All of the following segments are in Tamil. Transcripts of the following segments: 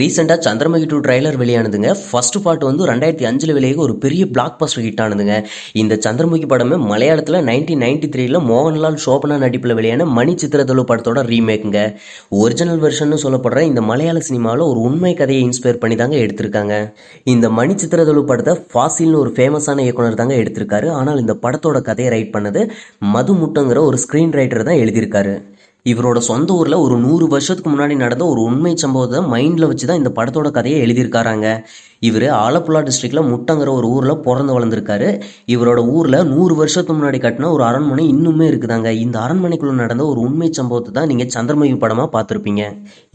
ரீசெண்டாக சந்திரமுகி டூ ட்ரைலர் வெளியானதுங்க ஃபர்ஸ்ட் பார்ட் வந்து ரெண்டாயிரத்தி அஞ்சில் வெளியாக ஒரு பெரிய பிளாக் பஸ்டர் ஹிட் ஆனதுங்க இந்த சந்திரமுகி படமே மலையாளத்தில் நைன்டீன் நைன்டி த்ரீல மோகன்லால் சோபனா நடிப்பில் வெளியான மணி சித்திரத்தலு படத்தோட ரீமேக்குங்க ஒரிஜினல் வெர்ஷன் சொல்லப்படுற இந்த மலையாள சினிமாவில் ஒரு உண்மை கதையை இன்ஸ்பயர் பண்ணி தாங்க எடுத்திருக்காங்க இந்த மணி சித்திரத்தலு படத்தை ஃபாசில்னு ஒரு ஃபேமஸான இயக்குனர் தாங்க எடுத்திருக்காரு ஆனால் இந்த படத்தோட கதையை ரைட் பண்ணது மது முட்டுங்கிற ஒரு ஸ்க்ரீன் ரைட்டர் தான் எழுதியிருக்காரு இவரோட சொந்த ஊரில் ஒரு நூறு வருஷத்துக்கு முன்னாடி நடந்த ஒரு உண்மை சம்பவத்தை மைண்டில் வச்சு தான் இந்த படத்தோட கதையை எழுதியிருக்காராங்க இவர் ஆலப்புழா டிஸ்ட்ரிக்டில் முட்டங்கிற ஒரு ஊரில் பிறந்து வளர்ந்துருக்காரு இவரோட ஊரில் நூறு வருஷத்துக்கு முன்னாடி கட்டின ஒரு அரண்மனை இன்னுமே இருக்குதாங்க இந்த அரண்மனைக்குள்ள நடந்த ஒரு உண்மை சம்பவத்தை தான் நீங்கள் சந்திரமுகி படமாக பார்த்துருப்பீங்க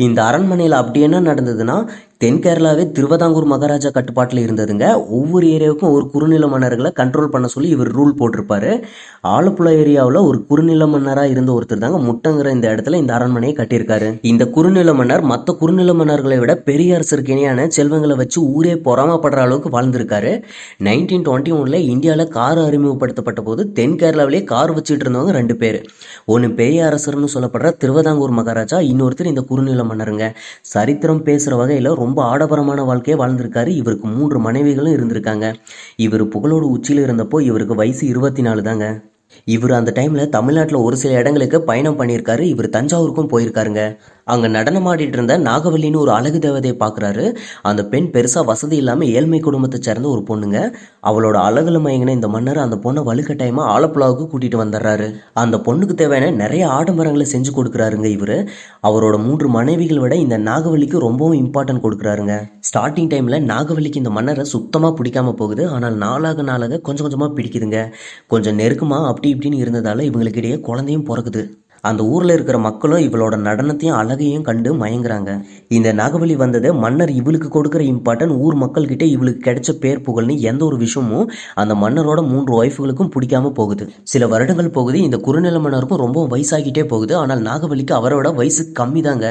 இந்த அரண்மனையில் அப்படி என்ன நடந்ததுன்னா தென் கேரளாவே திருவதாங்கூர் மகாராஜா கட்டுப்பாட்டில் இருந்ததுங்க ஒவ்வொரு ஏரியாவுக்கும் ஒரு குறுநில மன்னர்களை கண்ட்ரோல் பண்ண சொல்லி இவர் ரூல் போட்டிருப்பாரு ஆலப்புழா ஏரியாவில் ஒரு குறுநில மன்னராக இருந்த ஒருத்தர் தாங்க முட்டங்கிற இந்த இடத்துல இந்த அரண்மனையை கட்டியிருக்காரு இந்த குறுநில மன்னர் மற்ற குறுநில மன்னர்களை விட பெரிய அரசருக்கு இணையான செல்வங்களை வச்சு ஊரே பொறாமப்படுற அளவுக்கு வாழ்ந்திருக்காரு நைன்டீன் டுவெண்ட்டி ஒனில் இந்தியாவில் கார் அறிமுகப்படுத்தப்பட்ட போது தென் கேரளாவிலே கார் வச்சுட்டு இருந்தவங்க ரெண்டு பேர் ஒன்று பெரிய அரசர்னு சொல்லப்படுற திருவதாங்கூர் மகாராஜா இன்னொருத்தர் இந்த குறுநில மன்னருங்க சரித்திரம் பேசுகிற வகையில் ரொம்ப ஆடபரமான வாழ்க்கையை வாழ்ந்திருக்காரு இவருக்கு மூன்று மனைவிகளும் இருந்திருக்காங்க இவர் புகழோடு உச்சியில் இருந்தப்போ இவருக்கு வயசு இருபத்தி நாலு தாங்க இவர் அந்த டைமில் தமிழ்நாட்டில் ஒரு சில இடங்களுக்கு பயணம் பண்ணியிருக்காரு இவர் தஞ்சாவூருக்கும் போயிருக்காருங்க அங்கே நடனமாடிட்டு இருந்த நாகவல்லின்னு ஒரு அழகு தேவதையை பார்க்குறாரு அந்த பெண் பெருசாக வசதி இல்லாமல் ஏழ்மை குடும்பத்தை சேர்ந்த ஒரு பொண்ணுங்க அவளோட அழகுல மயங்கின இந்த மன்னர் அந்த பொண்ணை வலுக்கட்டாயமா ஆலப்புழாவுக்கு கூட்டிகிட்டு வந்துடுறாரு அந்த பொண்ணுக்கு தேவையான நிறைய ஆடம்பரங்களை செஞ்சு கொடுக்குறாருங்க இவர் அவரோட மூன்று மனைவிகள் விட இந்த நாகவல்லிக்கு ரொம்பவும் இம்பார்ட்டன்ட் கொடுக்குறாருங்க ஸ்டார்டிங் டைமில் நாகவல்லிக்கு இந்த மன்னரை சுத்தமாக பிடிக்காம போகுது ஆனால் நாளாக நாளாக கொஞ்சம் கொஞ்சமாக பிடிக்குதுங்க கொஞ்சம் நெருக்கமாக அப்படி இப்படின்னு இருந்ததால் இடையே குழந்தையும் பிறக்குது அந்த ஊரில் இருக்கிற மக்களும் இவளோட நடனத்தையும் அழகையும் கண்டு மயங்குறாங்க இந்த நாகவலி வந்தது மன்னர் இவளுக்கு கொடுக்குற இம்பார்ட்டன் ஊர் மக்கள்கிட்ட இவளுக்கு கிடைச்ச பேர் புகழ்னு எந்த ஒரு விஷயமும் அந்த மன்னரோட மூன்று ஒய்ஃபுகளுக்கும் பிடிக்காம போகுது சில வருடங்கள் போகுது இந்த குறுநில மன்னருக்கும் ரொம்ப வயசாகிட்டே போகுது ஆனால் நாகவல்லிக்கு அவரோட வயசு கம்மி தாங்க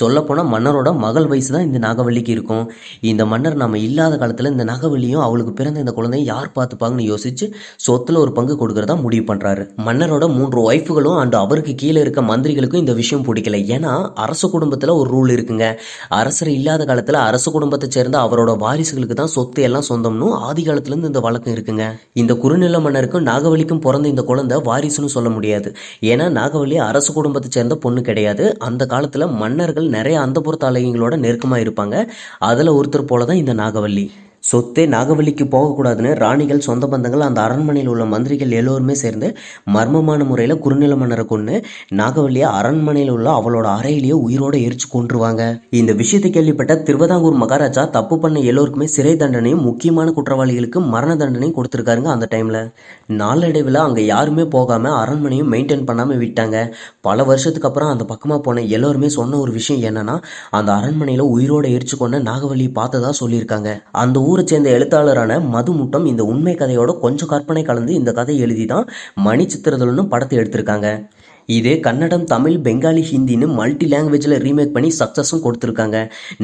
சொல்லப்போனால் மன்னரோட மகள் வயசு தான் இந்த நாகவல்லிக்கு இருக்கும் இந்த மன்னர் நம்ம இல்லாத காலத்தில் இந்த நாகவல்லியும் அவளுக்கு பிறந்த இந்த குழந்தையும் யார் பார்த்துப்பாங்கன்னு யோசிச்சு சொத்தில் ஒரு பங்கு கொடுக்குறதா முடிவு பண்ணுறாரு மன்னரோட மூன்று ஒய்ஃபுகளும் அண்ட் அவருக்கு கீழே இருக்க மந்திரிகளுக்கும் இந்த விஷயம் பிடிக்கல ஏன்னா அரச குடும்பத்தில் ஒரு ரூல் இருக்குங்க அரசர் இல்லாத காலத்தில் அரச குடும்பத்தை சேர்ந்த அவரோட வாரிசுகளுக்கு தான் சொத்து எல்லாம் சொந்தம்னு ஆதி காலத்துலேருந்து இந்த வழக்கம் இருக்குங்க இந்த குறுநில மன்னருக்கும் நாகவலிக்கும் பிறந்த இந்த குழந்தை வாரிசுன்னு சொல்ல முடியாது ஏன்னா நாகவலி அரசு குடும்பத்தை சேர்ந்த பொண்ணு கிடையாது அந்த காலத்தில் மன்னர்கள் நிறைய அந்த புறத்தாலயங்களோட நெருக்கமாக இருப்பாங்க அதில் ஒருத்தர் போல தான் இந்த நாகவல்லி சொத்தே நாகவல்லிக்கு போகக்கூடாதுன்னு ராணிகள் சொந்த பந்தங்கள் அந்த அரண்மனையில் உள்ள மந்திரிகள் எல்லோருமே சேர்ந்து மர்மமான முறையில் குறுநில மன்னரை கொண்டு நாகவல்லியை அரண்மனையில் உள்ள அவளோட அறையிலேயே உயிரோடு எரிச்சு கொன்றுவாங்க இந்த விஷயத்தை கேள்விப்பட்ட திருவதாங்கூர் மகாராஜா தப்பு பண்ண எல்லோருக்குமே சிறை தண்டனையும் முக்கியமான குற்றவாளிகளுக்கு மரண தண்டனையும் கொடுத்துருக்காருங்க அந்த டைமில் நாளடைவில் அங்கே யாருமே போகாமல் அரண்மனையும் மெயின்டைன் பண்ணாமல் விட்டாங்க பல வருஷத்துக்கு அப்புறம் அந்த பக்கமாக போன எல்லோருமே சொன்ன ஒரு விஷயம் என்னன்னா அந்த அரண்மனையில் உயிரோட எரிச்சு கொண்ட நாகவல்லியை பார்த்ததா சொல்லியிருக்காங்க அந்த ஊர் ஊரை சேர்ந்த எழுத்தாளரான மதுமுட்டம் இந்த உண்மை கதையோட கொஞ்சம் கற்பனை கலந்து இந்த கதை எழுதி தான் மணி சித்திரதலனும் படத்தை எடுத்திருக்காங்க இதே கன்னடம் தமிழ் பெங்காலி ஹிந்தின்னு மல்டி லாங்குவேஜில் ரீமேக் பண்ணி சக்ஸஸும் கொடுத்துருக்காங்க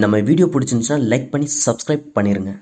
நம்ம வீடியோ பிடிச்சிருந்துச்சுன்னா லைக் பண்ணி சப்ஸ்கிரைப் பண்ணிடுங்க